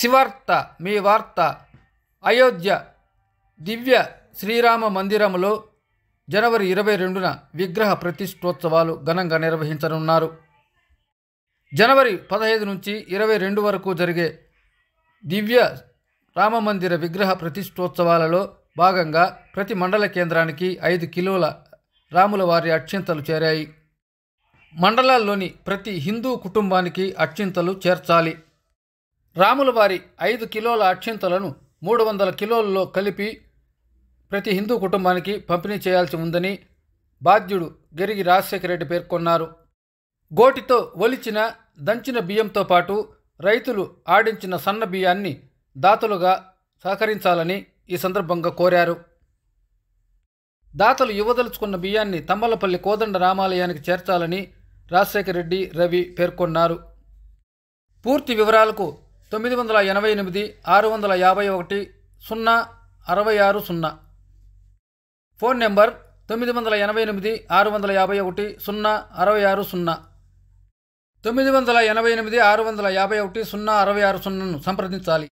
శివార్త మీ వార్త అయోధ్య దివ్య శ్రీరామ మందిరములో జనవరి ఇరవై రెండున విగ్రహ ప్రతిష్టోత్సవాలు ఘనంగా నిర్వహించనున్నారు జనవరి పదహైదు నుంచి ఇరవై రెండు వరకు జరిగే దివ్య రామ మందిర విగ్రహ ప్రతిష్టోత్సవాలలో భాగంగా ప్రతి మండల కేంద్రానికి ఐదు కిలోల రాముల వారి అక్షింతలు చేరాయి మండలాల్లోని ప్రతి హిందూ కుటుంబానికి అక్షింతలు చేర్చాలి రాముల వారి ఐదు కిలోల అక్షింతలను మూడు వందల కిలోల్లో కలిపి ప్రతి హిందూ కుటుంబానికి పంపిణీ చేయాల్సి ఉందని బాధ్యుడు గిరిగి రాజశేఖర రెడ్డి పేర్కొన్నారు గోటితో ఒలిచిన దంచిన బియ్యంతో పాటు రైతులు ఆడించిన సన్న బియ్యాన్ని దాతలుగా సహకరించాలని ఈ సందర్భంగా కోరారు దాతలు ఇవ్వదలుచుకున్న బియ్యాన్ని తమ్మలపల్లి కోదండ రామాలయానికి చేర్చాలని రాజశేఖర రెడ్డి రవి పేర్కొన్నారు పూర్తి వివరాలకు తొమ్మిది వందల ఎనభై ఎనిమిది ఆరు వందల యాభై ఒకటి సున్నా అరవై ఆరు సున్నా ఫోన్ నెంబర్ తొమ్మిది వందల ఎనభై ఎనిమిది ఆరు వందల యాభై ఒకటి సున్నా అరవై ఆరు సున్నా తొమ్మిది వందల ఎనభై ఎనిమిది ఆరు వందల యాభై ఒకటి సున్నా అరవై ఆరు సున్నాను సంప్రదించాలి